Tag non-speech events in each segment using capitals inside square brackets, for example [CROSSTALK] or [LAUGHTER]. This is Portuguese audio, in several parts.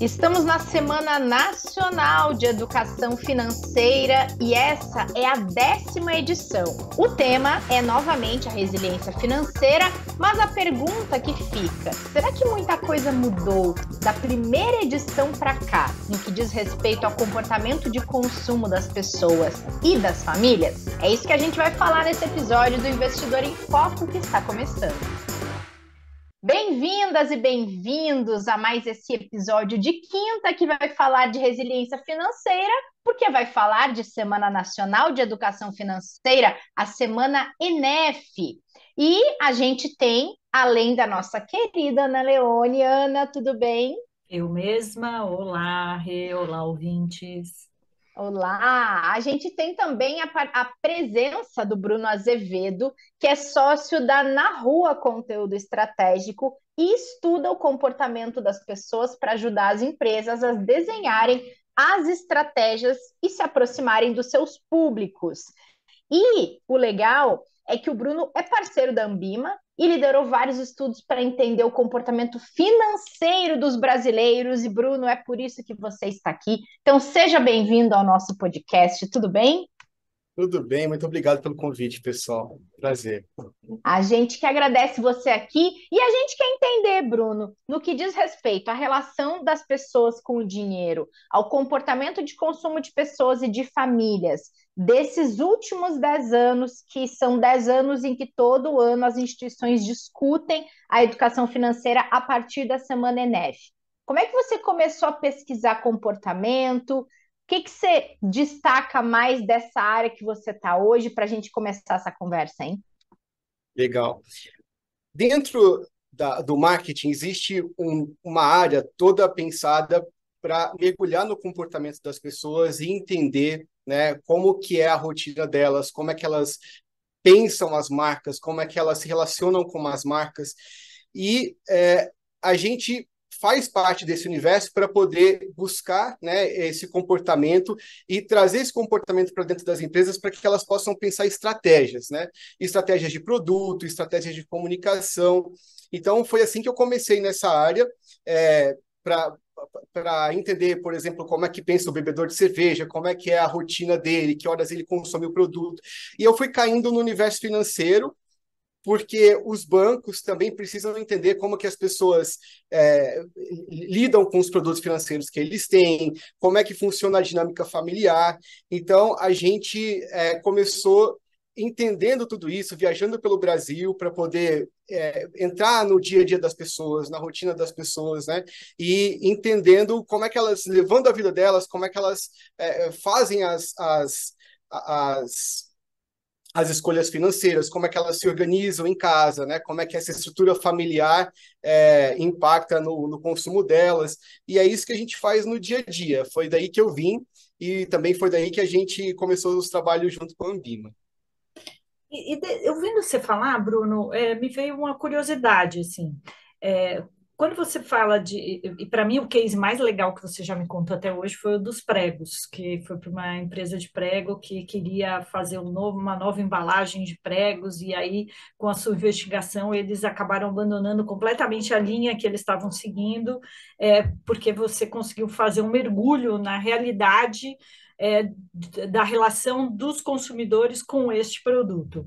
Estamos na Semana Nacional de Educação Financeira e essa é a décima edição. O tema é novamente a resiliência financeira, mas a pergunta que fica: será que muita coisa mudou da primeira edição para cá no que diz respeito ao comportamento de consumo das pessoas e das famílias? É isso que a gente vai falar nesse episódio do Investidor em Foco que está começando. Bem-vindas e bem-vindos a mais esse episódio de quinta que vai falar de resiliência financeira, porque vai falar de Semana Nacional de Educação Financeira, a Semana ENEF. E a gente tem, além da nossa querida Ana Leone, Ana, tudo bem? Eu mesma, olá, Rê, olá, ouvintes. Olá! A gente tem também a, a, presença do Bruno Azevedo, que é sócio da Na Rua Conteúdo Estratégico e estuda o comportamento das pessoas para ajudar as empresas a desenharem as estratégias e se aproximarem dos seus públicos. E o legal é que o Bruno é parceiro da Ambima e liderou vários estudos para entender o comportamento financeiro dos brasileiros. E, Bruno, é por isso que você está aqui. Então, seja bem-vindo ao nosso podcast, tudo bem? Tudo bem, muito obrigado pelo convite, pessoal. Prazer. A gente que agradece você aqui e a gente quer entender, Bruno, no que diz respeito à relação das pessoas com o dinheiro, ao comportamento de consumo de pessoas e de famílias, desses últimos dez anos, que são dez anos em que todo ano as instituições discutem a educação financeira a partir da Semana Enef. Como é que você começou a pesquisar comportamento? O que, que você destaca mais dessa área que você está hoje para a gente começar essa conversa, hein? Legal. Dentro da, do marketing existe um, uma área toda pensada para mergulhar no comportamento das pessoas e entender né? Como que é a rotina delas, como é que elas pensam as marcas, como é que elas se relacionam com as marcas. E é, a gente faz parte desse universo para poder buscar né, esse comportamento e trazer esse comportamento para dentro das empresas para que elas possam pensar estratégias, né? Estratégias de produto, estratégias de comunicação. Então, foi assim que eu comecei nessa área. É, para para entender, por exemplo, como é que pensa o bebedor de cerveja, como é que é a rotina dele, que horas ele consome o produto. E eu fui caindo no universo financeiro, porque os bancos também precisam entender como que as pessoas é, lidam com os produtos financeiros que eles têm, como é que funciona a dinâmica familiar. Então, a gente é, começou entendendo tudo isso, viajando pelo Brasil para poder é, entrar no dia a dia das pessoas, na rotina das pessoas, né? E entendendo como é que elas, levando a vida delas, como é que elas é, é fazem as, as, as as escolhas financeiras, como é que elas se organizam em casa, né? como é que essa estrutura familiar é, impacta no, no, consumo delas. E é isso que a gente faz no dia a dia. Foi daí que eu vim e também foi daí que a gente começou os trabalhos junto com a Ambima. E, e de, ouvindo você falar, Bruno, é, me veio uma curiosidade, assim. É, quando você fala de. E para mim, o case mais legal que você já me contou até hoje foi o dos pregos, que foi para uma empresa de prego que queria fazer um novo, uma nova embalagem de pregos, e aí, com a sua investigação, eles acabaram abandonando completamente a linha que eles estavam seguindo, é, porque você conseguiu fazer um mergulho na realidade é, da relação dos consumidores com este produto.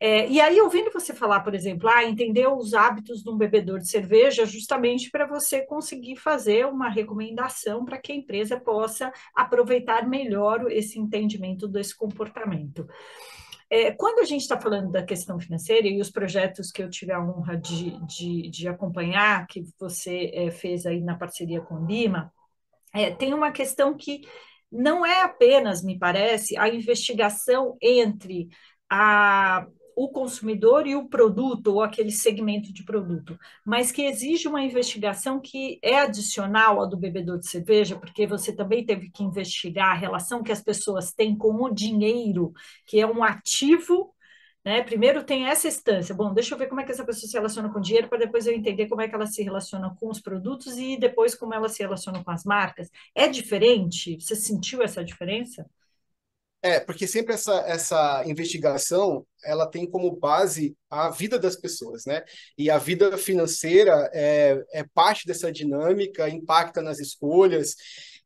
É, e aí, ouvindo você falar, por exemplo, ah, entender os hábitos de um bebedor de cerveja, justamente para você conseguir fazer uma recomendação para que a empresa possa aproveitar melhor esse entendimento desse comportamento. É, quando a gente está falando da questão financeira e os projetos que eu tive a honra de, de, de acompanhar, que você é, fez aí na parceria com Lima, é, tem uma questão que não é apenas, me parece, a investigação entre a, o consumidor e o produto, ou aquele segmento de produto, mas que exige uma investigação que é adicional à do bebedor de cerveja, porque você também teve que investigar a relação que as pessoas têm com o dinheiro, que é um ativo né? Primeiro tem essa instância. Bom, deixa eu ver como é que essa pessoa se relaciona com o dinheiro para depois eu entender como é que ela se relaciona com os produtos e depois como ela se relaciona com as marcas. É diferente? Você sentiu essa diferença? É, porque sempre essa, essa investigação ela tem como base a vida das pessoas, né? E a vida financeira é, é parte dessa dinâmica, impacta nas escolhas.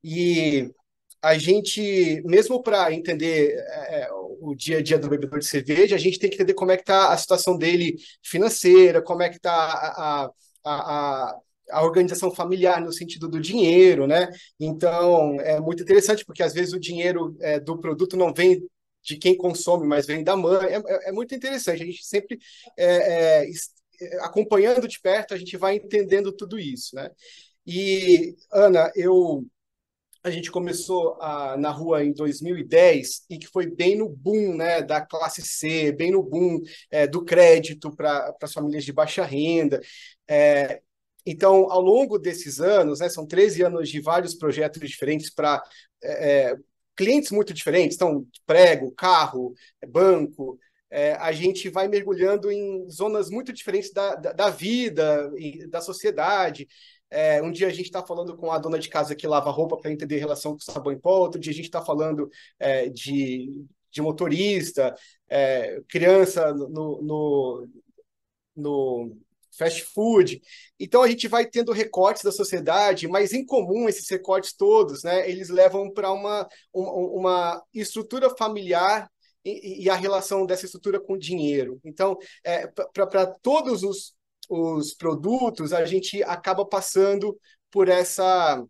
E a gente, mesmo para entender é, é, o dia a dia do bebedor de cerveja, a gente tem que entender como é que está a situação dele financeira, como é que está a, a, a, a, organização familiar no sentido do dinheiro, né? Então, é muito interessante, porque às vezes o dinheiro é, do produto não vem de quem consome, mas vem da mãe. É, é, é muito interessante, a gente sempre é, acompanhando de perto, a gente vai entendendo tudo isso, né? E, Ana, eu a gente começou a, ah, na rua em 2010 e que foi bem no boom né, da classe C, bem no boom é, do crédito para as famílias de baixa renda. É, então, ao longo desses anos, né, são 13 anos de vários projetos diferentes para é, eh, clientes muito diferentes, então prego, carro, banco, é, a gente vai mergulhando em zonas muito diferentes da, da, da vida, da sociedade, é, um dia a gente está falando com a dona de casa que lava roupa para entender a relação com sabão em pó, outro dia a gente está falando é, de, de motorista, é, criança no, no, no, fast food. Então a gente vai tendo recortes da sociedade, mas em comum esses recortes todos, né, eles levam para uma, uma, uma estrutura familiar e, e, a relação dessa estrutura com o dinheiro. Então, é, para todos os, os produtos, a gente acaba passando por essa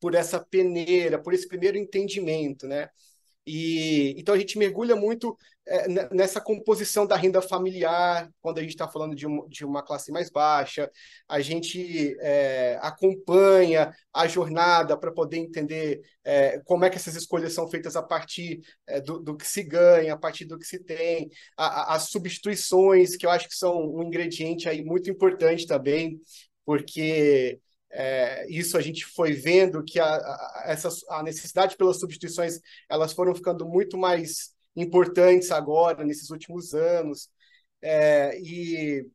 por essa peneira, por esse primeiro entendimento, né? E então a gente mergulha muito é, nessa composição da renda familiar quando a gente está falando de, um, de, uma classe mais baixa. A gente é, acompanha a jornada para poder entender é, como é que essas escolhas são feitas a partir é, do, do, que se ganha, a partir do que se tem, a, a, as substituições que eu acho que são um ingrediente aí muito importante também, porque é, isso a gente foi vendo que a, a, essa, a necessidade pelas substituições elas foram ficando muito mais importantes agora, nesses últimos anos. É, e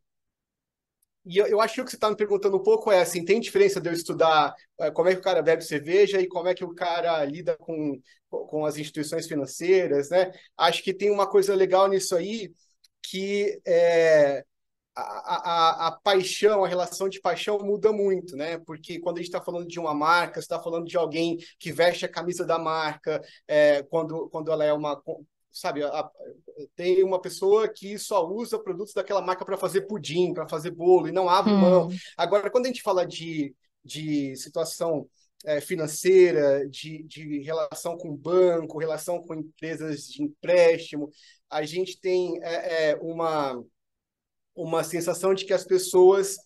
e eu, eu acho que o que você está me perguntando um pouco é assim, tem diferença de eu estudar é, como é que o cara bebe cerveja e como é que o cara lida com, com as instituições financeiras, né? Acho que tem uma coisa legal nisso aí que é, a, a, a, paixão, a relação de paixão muda muito, né? Porque quando a gente está falando de uma marca, está falando de alguém que veste a camisa da marca, é, quando, quando ela é uma. Sabe, a, tem uma pessoa que só usa produtos daquela marca para fazer pudim, para fazer bolo, e não abre hum. mão. Agora, quando a gente fala de, de situação é, financeira, de, de relação com banco, relação com empresas de empréstimo, a gente tem é, é uma uma sensação de que as pessoas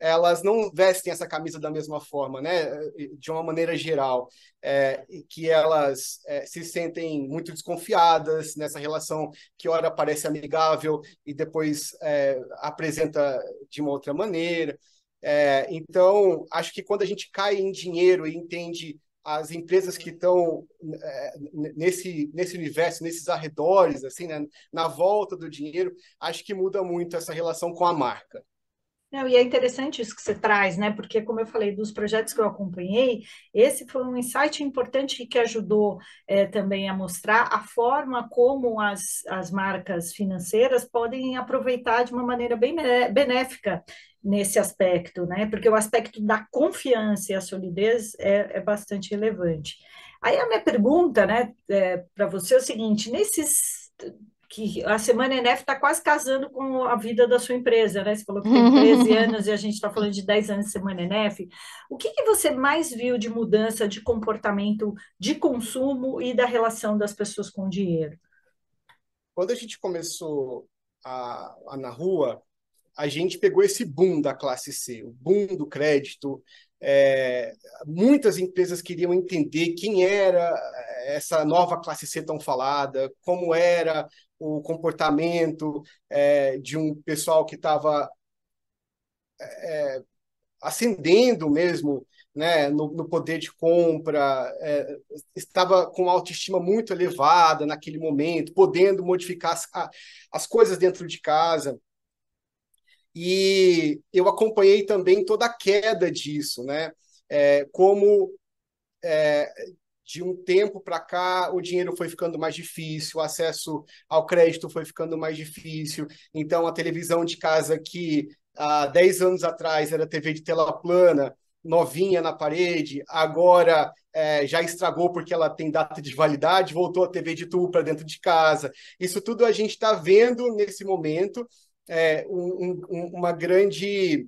elas não vestem essa camisa da mesma forma, né? De uma maneira geral, é, que elas é, se sentem muito desconfiadas nessa relação que ora parece amigável e depois é, apresenta de uma outra maneira. É, então, acho que quando a gente cai em dinheiro e entende as empresas que estão é, nesse, nesse universo, nesses arredores, assim, né, na volta do dinheiro, acho que muda muito essa relação com a marca. Não, e é interessante isso que você traz, né? Porque, como eu falei, dos projetos que eu acompanhei, esse foi um insight importante que ajudou é, também a mostrar a forma como as, as marcas financeiras podem aproveitar de uma maneira bem benéfica nesse aspecto, né? Porque o aspecto da confiança e a solidez é, é bastante relevante. Aí a minha pergunta, né, é, para você é o seguinte: nesses que a Semana Enef está quase casando com a vida da sua empresa, né? Você falou que tem 13 [LAUGHS] anos e a gente está falando de 10 anos de Semana Enef. O que, que, você mais viu de mudança de comportamento de consumo e da relação das pessoas com o dinheiro? Quando a gente começou a, a na rua, a gente pegou esse boom da classe C, o boom do crédito. É, muitas empresas queriam entender quem era essa nova classe C tão falada, como era o comportamento é, de um pessoal que estava é, ascendendo mesmo né, no, no poder de compra, é, estava com autoestima muito elevada naquele momento, podendo modificar as, as coisas dentro de casa. E eu acompanhei também toda a queda disso, né? É, como é, de um tempo para cá o dinheiro foi ficando mais difícil, o acesso ao crédito foi ficando mais difícil. Então, a televisão de casa que há 10 anos atrás era TV de tela plana, novinha na parede, agora é, já estragou porque ela tem data de validade, voltou a TV de tubo para dentro de casa. Isso tudo a gente está vendo nesse momento é, um, um, uma grande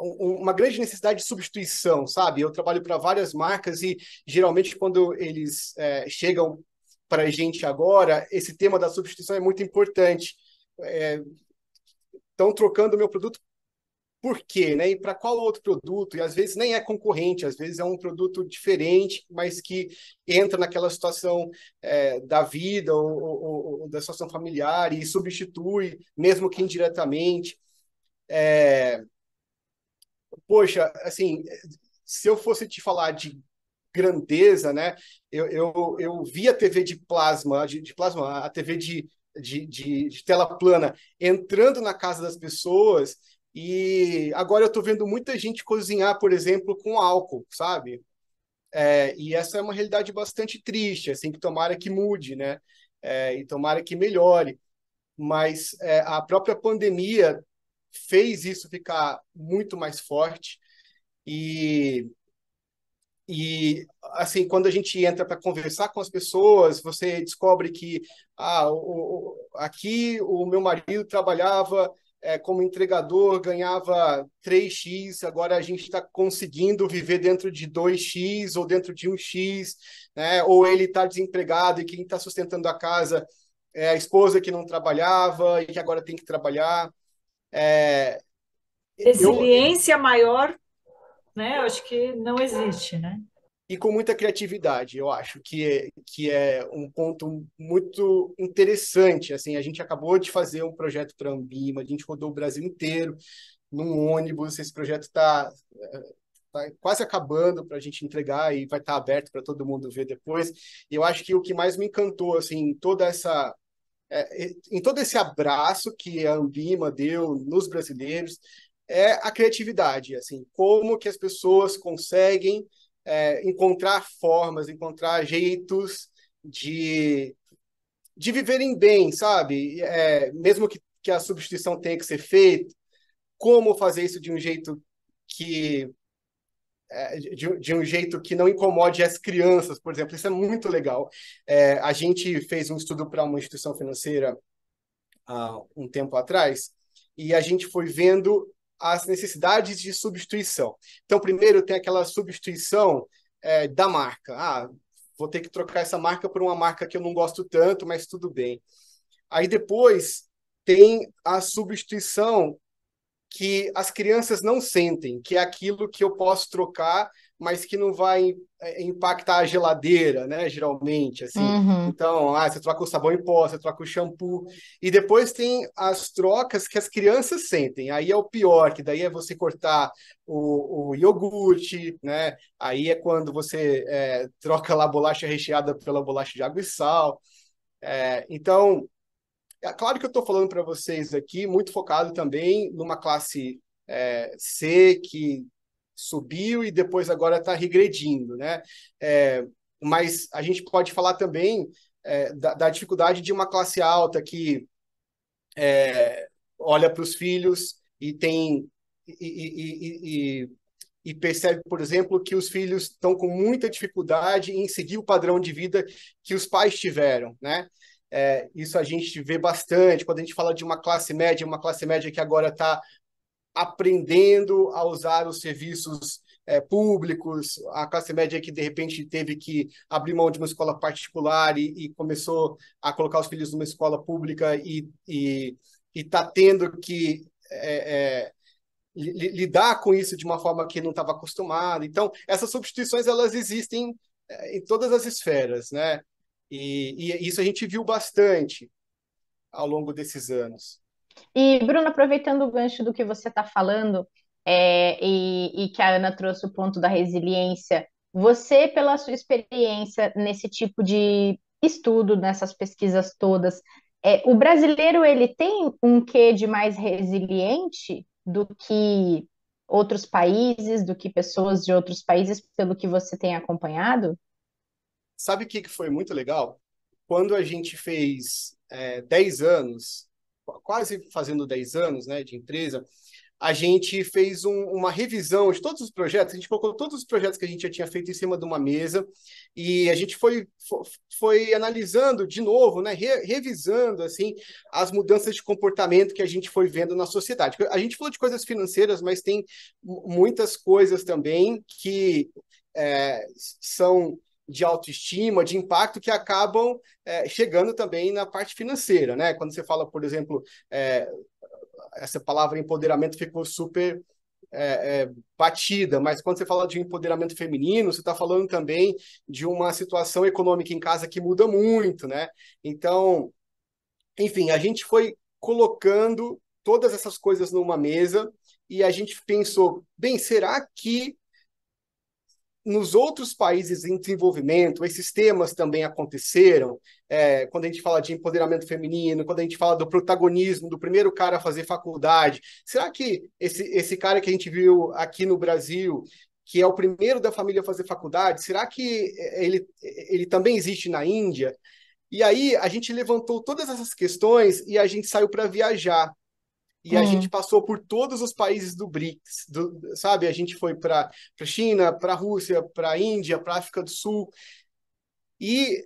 uma grande necessidade de substituição, sabe? Eu trabalho para várias marcas e geralmente quando eles é, chegam para a gente agora, esse tema da substituição é muito importante. Estão é, trocando o meu produto por quê, né? E para qual outro produto? E às vezes nem é concorrente, às vezes é um produto diferente, mas que entra naquela situação é, da vida ou, ou, ou, da situação familiar e substitui, mesmo que indiretamente. É, poxa, assim, se eu fosse te falar de grandeza, né? Eu, eu, eu vi a TV de plasma, de, de plasma, a TV de, de, de, de, tela plana entrando na casa das pessoas e agora eu tô vendo muita gente cozinhar, por exemplo, com álcool, sabe? É, e essa é uma realidade bastante triste, assim, que tomara que mude, né? É, e tomara que melhore. Mas é, a própria pandemia fez isso ficar muito mais forte. E, e assim, quando a gente entra para conversar com as pessoas, você descobre que ah, o, o, aqui o meu marido trabalhava é, como entregador, ganhava 3x, agora a gente está conseguindo viver dentro de 2x ou dentro de 1x, né? ou ele está desempregado e quem está sustentando a casa é a esposa que não trabalhava e que agora tem que trabalhar. É, Resiliência eu, maior, né? Eu acho que não existe, né? E com muita criatividade, eu acho que é, que é um ponto muito interessante. Assim, a gente acabou de fazer um projeto para Ambima, a gente rodou o Brasil inteiro num ônibus. Esse projeto está tá quase acabando para a gente entregar e vai estar tá aberto para todo mundo ver depois. E eu acho que o que mais me encantou, assim, toda essa é, em todo esse abraço que a Ambima deu nos brasileiros, é a criatividade, assim, como que as pessoas conseguem é, encontrar formas, encontrar jeitos de, de viverem bem, sabe? É, mesmo que, que a substituição tenha que ser feita, como fazer isso de um jeito que é, de, de, um jeito que não incomode as crianças, por exemplo. Isso é muito legal. É, a gente fez um estudo para uma instituição financeira há um tempo atrás e a gente foi vendo as necessidades de substituição. Então, primeiro tem aquela substituição é, da marca. Ah, vou ter que trocar essa marca por uma marca que eu não gosto tanto, mas tudo bem. Aí depois tem a substituição que as crianças não sentem, que é aquilo que eu posso trocar, mas que não vai é, impactar a geladeira, né? Geralmente, assim. Uhum. Então, ah, você troca o sabão em pó, você troca o shampoo. E depois tem as trocas que as crianças sentem. Aí é o pior, que daí é você cortar o, o iogurte, né? Aí é quando você é, troca lá a bolacha recheada pela bolacha de água e sal. É, então, é claro que eu estou falando para vocês aqui, muito focado também numa classe é, C que subiu e depois agora está regredindo, né? É, mas a gente pode falar também é, da, da, dificuldade de uma classe alta que é, olha para os filhos e tem e, e, e, e percebe, por exemplo, que os filhos estão com muita dificuldade em seguir o padrão de vida que os pais tiveram, né? É, isso a gente vê bastante quando a gente fala de uma classe média, uma classe média que agora está aprendendo a usar os serviços é, públicos, a classe média que de repente teve que abrir mão de uma escola particular e, e começou a colocar os filhos numa escola pública e está tendo que é, é lidar com isso de uma forma que não estava acostumado. Então, essas substituições elas existem é, em todas as esferas, né? E, e isso a gente viu bastante ao longo desses anos. E, Bruno, aproveitando o gancho do que você está falando, é, e, e, que a Ana trouxe o ponto da resiliência, você, pela sua experiência nesse tipo de estudo, nessas pesquisas todas, é, o brasileiro ele tem um quê de mais resiliente do que outros países, do que pessoas de outros países, pelo que você tem acompanhado? Sabe o que foi muito legal? Quando a gente fez é, 10 anos, quase fazendo 10 anos né, de empresa, a gente fez um, uma revisão de todos os projetos, a gente colocou todos os projetos que a gente já tinha feito em cima de uma mesa e a gente foi, foi, foi analisando de novo, né, re, revisando assim as mudanças de comportamento que a gente foi vendo na sociedade. A gente falou de coisas financeiras, mas tem muitas coisas também que é, são de autoestima, de impacto que acabam é, chegando também na parte financeira, né? Quando você fala, por exemplo, é, essa palavra empoderamento ficou super é, é batida, mas quando você fala de empoderamento feminino, você está falando também de uma situação econômica em casa que muda muito, né? Então, enfim, a gente foi colocando todas essas coisas numa mesa e a gente pensou, bem, será que nos outros países em desenvolvimento, esses temas também aconteceram. É, quando a gente fala de empoderamento feminino, quando a gente fala do protagonismo, do primeiro cara a fazer faculdade, será que esse, esse cara que a gente viu aqui no Brasil, que é o primeiro da família a fazer faculdade, será que é, ele, ele também existe na Índia? E aí a gente levantou todas essas questões e a gente saiu para viajar. E a é. gente passou por todos os países do BRICS, do, sabe? A gente foi para a China, para a Rússia, para a Índia, para a África do Sul. E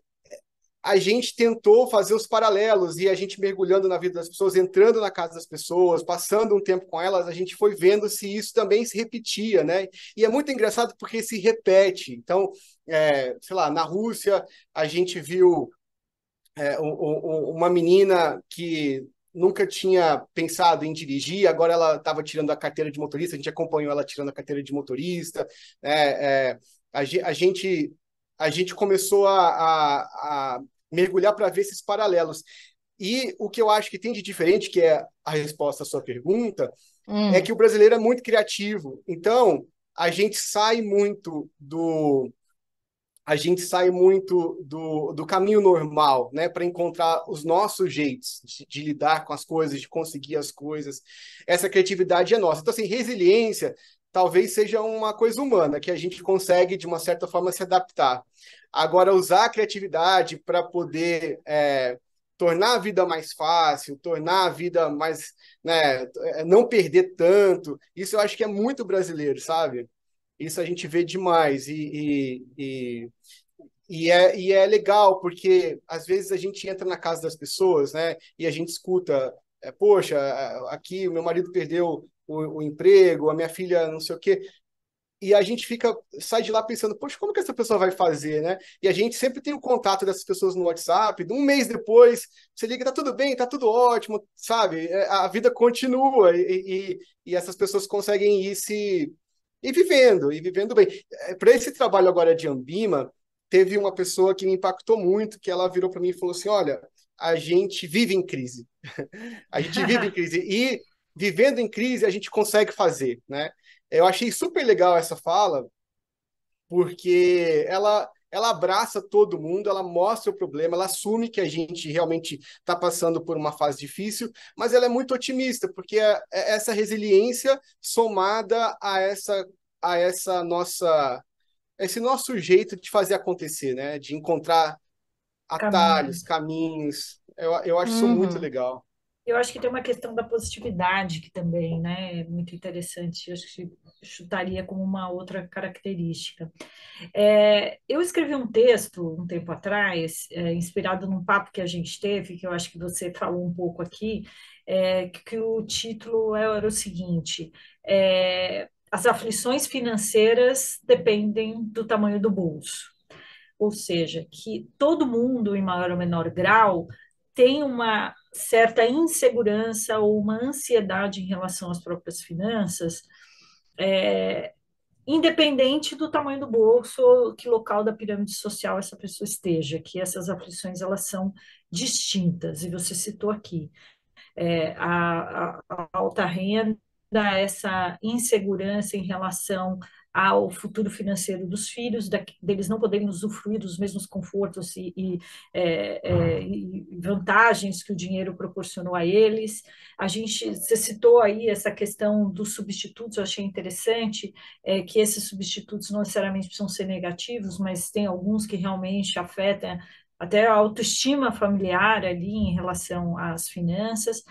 a gente tentou fazer os paralelos e a gente mergulhando na vida das pessoas, entrando na casa das pessoas, passando um tempo com elas, a gente foi vendo se isso também se repetia, né? E é muito engraçado porque se repete. Então, é, sei lá, na Rússia a gente viu é, um, um, uma menina que nunca tinha pensado em dirigir, agora ela estava tirando a carteira de motorista, a gente acompanhou ela tirando a carteira de motorista, né, é, a, a, gente, a gente começou a, a, a mergulhar para ver esses paralelos. E o que eu acho que tem de diferente, que é a resposta à sua pergunta, é hum. é que o brasileiro é muito criativo. Então, a gente sai muito do, a gente sai muito do, do caminho normal, né, para encontrar os nossos jeitos de, de, lidar com as coisas, de conseguir as coisas. Essa criatividade é nossa. Então, assim, resiliência talvez seja uma coisa humana que a gente consegue de uma certa forma se adaptar. Agora, usar a criatividade para poder é, tornar a vida mais fácil, tornar a vida mais, né, é, não perder tanto. Isso eu acho que é muito brasileiro, sabe? Isso a gente vê demais e, e, e, e, é, e é legal, porque às vezes a gente entra na casa das pessoas né, e a gente escuta, é, poxa, aqui o meu marido perdeu o, o emprego, a minha filha não sei o quê e a gente fica sai de lá pensando, poxa, como que essa pessoa vai fazer, né? E a gente sempre tem o contato dessas pessoas no WhatsApp. Um mês depois, você liga, tá tudo bem, tá tudo ótimo, sabe? É, a vida continua e, e, e essas pessoas conseguem ir se e vivendo, e vivendo bem. Eh, para esse trabalho agora de Ambima, teve uma pessoa que me impactou muito, que ela virou para mim e falou assim: olha, a gente vive em crise. [LAUGHS] a gente vive em [LAUGHS] crise. E vivendo em crise, a gente consegue fazer, né? Eu achei super legal essa fala, porque ela ela abraça todo mundo, ela mostra o problema, ela assume que a gente realmente está passando por uma fase difícil, mas ela é muito otimista, porque é, é essa resiliência somada a essa a essa nossa esse nosso jeito de fazer acontecer, né? De encontrar atalhos, caminhos. caminhos. Eu, eu acho uhum. isso muito uhum. legal. Eu acho que tem uma questão da positividade que também né, é muito interessante, eu acho que chutaria como uma outra característica. É, eu escrevi um texto um tempo atrás, é, inspirado num papo que a gente teve, que eu acho que você falou um pouco aqui, é, que, que o título é, era o seguinte: é, As aflições financeiras dependem do tamanho do bolso. Ou seja, que todo mundo, em maior ou menor grau, tem uma certa insegurança ou uma ansiedade em relação às próprias finanças, é, independente do tamanho do bolso ou que local da pirâmide social essa pessoa esteja, que essas aflições elas são distintas, e você citou aqui. É, a, a, a alta renda, essa insegurança em relação ao futuro financeiro dos filhos, da, deles não poderem usufruir dos mesmos confortos e, e, é, é, e, vantagens que o dinheiro proporcionou a eles. A gente, você citou aí essa questão dos substitutos, eu achei interessante é, que esses substitutos não necessariamente precisam ser negativos, mas tem alguns que realmente afetam até a autoestima familiar ali em relação às finanças.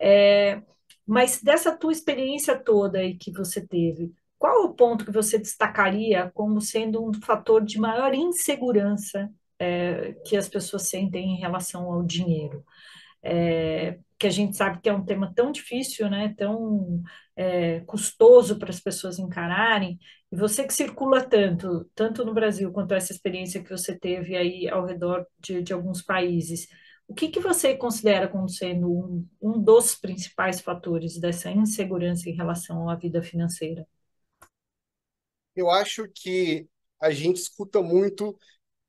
É, mas dessa tua experiência toda aí que você teve, qual o ponto que você destacaria como sendo um fator de maior insegurança é, que as pessoas sentem em relação ao dinheiro? É, que a gente sabe que é um tema tão difícil, né, tão é, custoso para as pessoas encararem. E você que circula tanto, tanto no Brasil quanto essa experiência que você teve aí ao redor de, de alguns países, o que, que você considera como sendo um, um dos principais fatores dessa insegurança em relação à vida financeira? eu acho que a gente escuta muito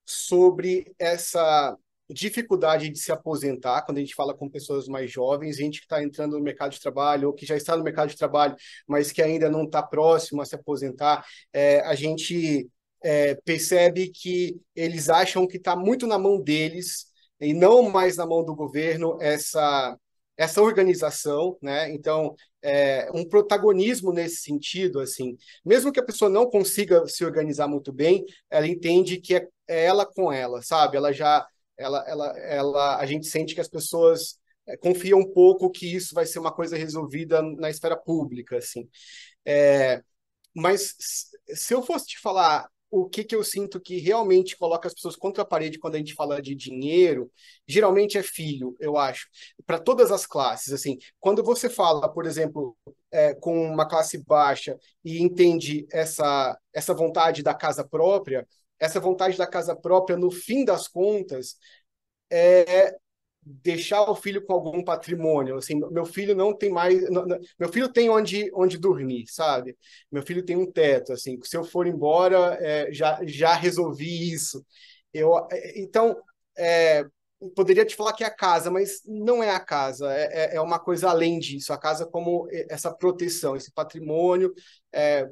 sobre essa dificuldade de se aposentar, quando a gente fala com pessoas mais jovens, gente que está entrando no mercado de trabalho ou que já está no mercado de trabalho, mas que ainda não está próximo a se aposentar, é, a gente é, percebe que eles acham que está muito na mão deles e não mais na mão do governo essa essa organização, né? Então, é, um protagonismo nesse sentido, assim, mesmo que a pessoa não consiga se organizar muito bem, ela entende que é, é ela com ela, sabe? Ela já, ela, ela, ela, a gente sente que as pessoas é, confiam um pouco que isso vai ser uma coisa resolvida na esfera pública, assim. É, mas se eu fosse te falar o que, que eu sinto que realmente coloca as pessoas contra a parede quando a gente fala de dinheiro, geralmente é filho, eu acho, para todas as classes. Assim, quando você fala, por exemplo, é, com uma classe baixa e entende essa, essa vontade da casa própria, essa vontade da casa própria, no fim das contas, é, deixar o filho com algum patrimônio, assim, meu filho não tem mais, meu filho tem onde, onde dormir, sabe? Meu filho tem um teto, assim, se eu for embora, é, já, já resolvi isso. Eu, é, então, é, poderia te falar que é a casa, mas não é a casa, é, é, é uma coisa além disso, a casa como essa proteção, esse patrimônio, é,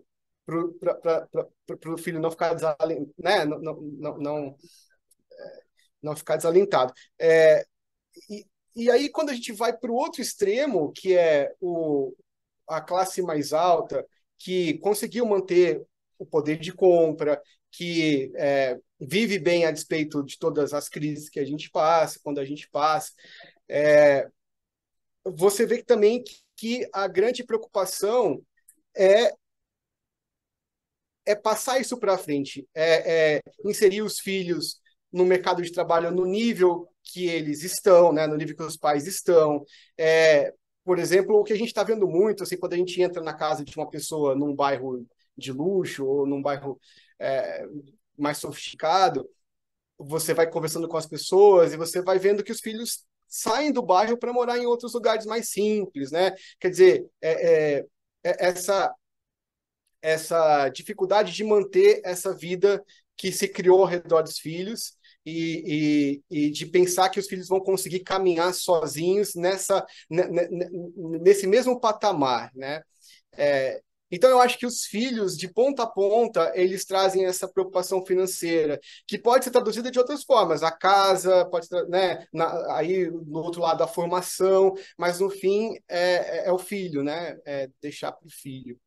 para o filho não ficar desalentado, né? não, não, não, não, é, não ficar desalentado. É, e, e aí, quando a gente vai para o outro extremo, que é o, a classe mais alta, que conseguiu manter o poder de compra, que é, vive bem a despeito de todas as crises que a gente passa, quando a gente passa, é, você vê também que a grande preocupação é é passar isso para frente, é, é, inserir os filhos no mercado de trabalho no nível que eles estão, né, no nível que os pais estão. É, por exemplo, o que a gente está vendo muito, assim, quando a gente entra na casa de uma pessoa num bairro de luxo ou num bairro é, mais sofisticado, você vai conversando com as pessoas e você vai vendo que os filhos saem do bairro para morar em outros lugares mais simples, né? Quer dizer, é, é, é, essa essa dificuldade de manter essa vida que se criou ao redor dos filhos e, e, e, de pensar que os filhos vão conseguir caminhar sozinhos nessa, nesse mesmo patamar, né? É, então eu acho que os filhos de ponta a ponta eles trazem essa preocupação financeira que pode ser traduzida de outras formas, a casa pode né Na, aí no outro lado a formação, mas no fim é, é, é o filho, né? É deixar para o filho.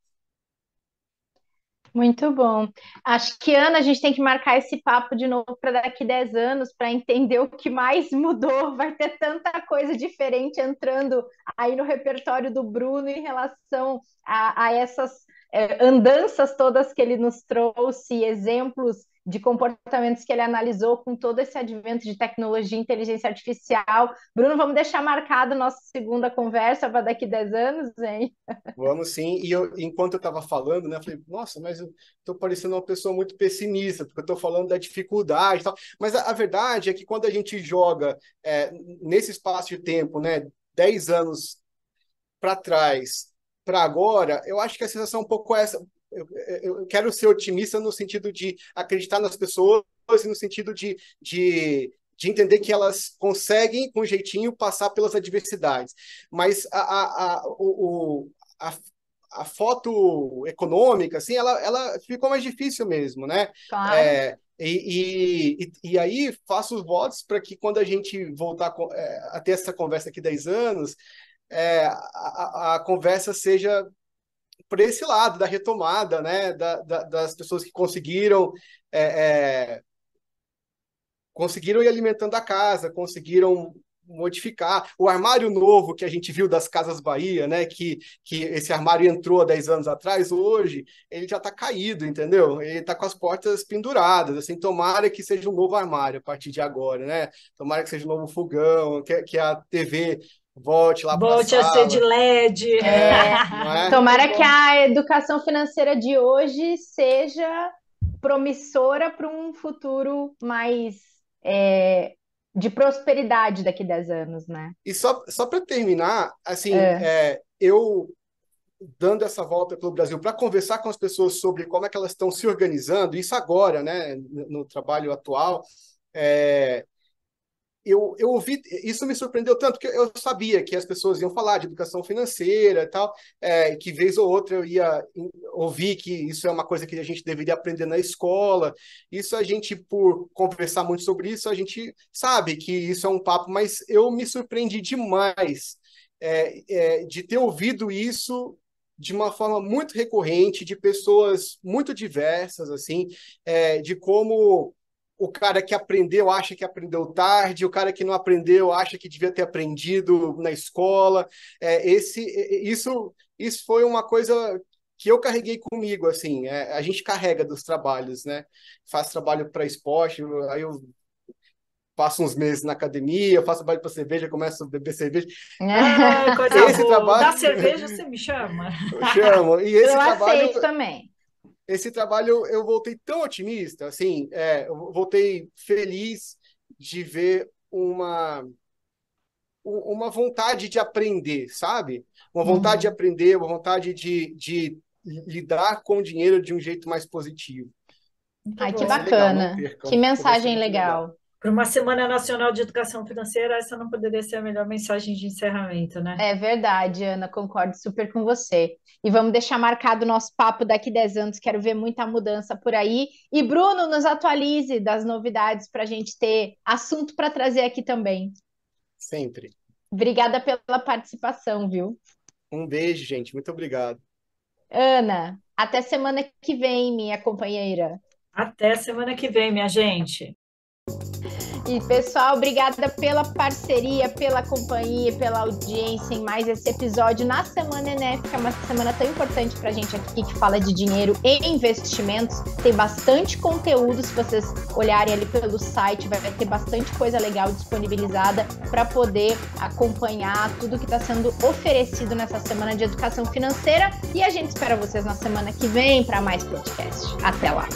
Muito bom. Acho que, Ana, a gente tem que marcar esse papo de novo para daqui 10 anos, para entender o que mais mudou. [LAUGHS] Vai ter tanta coisa diferente entrando aí no repertório do Bruno em relação a, a essas é, andanças todas que ele nos trouxe, exemplos de comportamentos que ele analisou com todo esse advento de tecnologia e inteligência artificial. Bruno, vamos deixar marcado nossa segunda conversa para daqui 10 anos, hein? Vamos sim. E eu, enquanto eu estava falando, né, eu falei, nossa, mas eu estou parecendo uma pessoa muito pessimista, porque eu estou falando da dificuldade e tal. Mas a, a, verdade é que quando a gente joga é, nesse espaço de tempo, né, 10 anos para trás, para agora, eu acho que a sensação é um pouco essa eu, eu quero ser otimista no sentido de acreditar nas pessoas e no sentido de, de, de entender que elas conseguem, com jeitinho, passar pelas adversidades. Mas a, a, a, o, a, a foto econômica, assim, ela, ela ficou mais difícil mesmo, né? Claro. É, e, e, e, aí faço os votos para que quando a gente voltar é, a ter essa conversa aqui 10 anos, é, a, a, conversa seja por esse lado da retomada, né, da, da, das pessoas que conseguiram é, é, conseguiram ir alimentando a casa, conseguiram modificar o armário novo que a gente viu das casas Bahia, né, que, que esse armário entrou há 10 anos atrás, hoje ele já está caído, entendeu? Ele está com as portas penduradas, assim, tomara que seja um novo armário a partir de agora, né? Tomara que seja um novo fogão, que, que a TV Volte lá para Volte a ser de LED. É. [LAUGHS] é? Tomara que a educação financeira de hoje seja promissora para um futuro mais é, de prosperidade daqui a 10 anos, né? E só, só para terminar, assim, é. É, eu dando essa volta pelo Brasil para conversar com as pessoas sobre como é que elas estão se organizando, isso agora, né, no, no trabalho atual, é, eu, eu ouvi, isso me surpreendeu tanto que eu sabia que as pessoas iam falar de educação financeira e tal, é, que vez ou outra eu ia ouvir que isso é uma coisa que a gente deveria aprender na escola. Isso a gente, por conversar muito sobre isso, a gente sabe que isso é um papo, mas eu me surpreendi demais é, é, de ter ouvido isso de uma forma muito recorrente, de pessoas muito diversas, assim, é, de como o cara que aprendeu acha que aprendeu tarde, o cara que não aprendeu acha que devia ter aprendido na escola. É, esse, isso, isso foi uma coisa que eu carreguei comigo, assim, é, a gente carrega dos trabalhos, né? Faz trabalho para esporte, aí eu passo uns meses na academia, faço trabalho para cerveja, começo a beber cerveja. [LAUGHS] Ah, coisa esse boa. trabalho. Da cerveja você me chama. Eu chamo. E esse eu trabalho aceito também esse trabalho eu voltei tão otimista, assim, é, eu voltei feliz de ver uma uma vontade de aprender, sabe? Uma uhum. vontade uhum. de aprender, uma vontade de, de lidar com o dinheiro de um jeito mais positivo. Ai, que é bacana. que mensagem legal. Para uma Semana Nacional de Educação Financeira, essa não poderia ser a melhor mensagem de encerramento, né? É verdade, Ana, concordo super com você. E vamos deixar marcado o nosso papo daqui 10 anos, quero ver muita mudança por aí. E Bruno, nos atualize das novidades para a gente ter assunto para trazer aqui também. Sempre. Obrigada pela participação, viu? Um beijo, gente, muito obrigado. Ana, até semana que vem, minha companheira. Até semana que vem, minha gente. E pessoal, obrigada pela parceria, pela companhia, pela audiência em mais esse episódio na Semana Enéfica, é uma semana tão importante para a gente aqui que fala de dinheiro e investimentos. Tem bastante conteúdo, se vocês olharem ali pelo site, vai ter bastante coisa legal disponibilizada para poder acompanhar tudo que está sendo oferecido nessa semana de educação financeira. E a gente espera vocês na semana que vem para mais podcast. Até lá!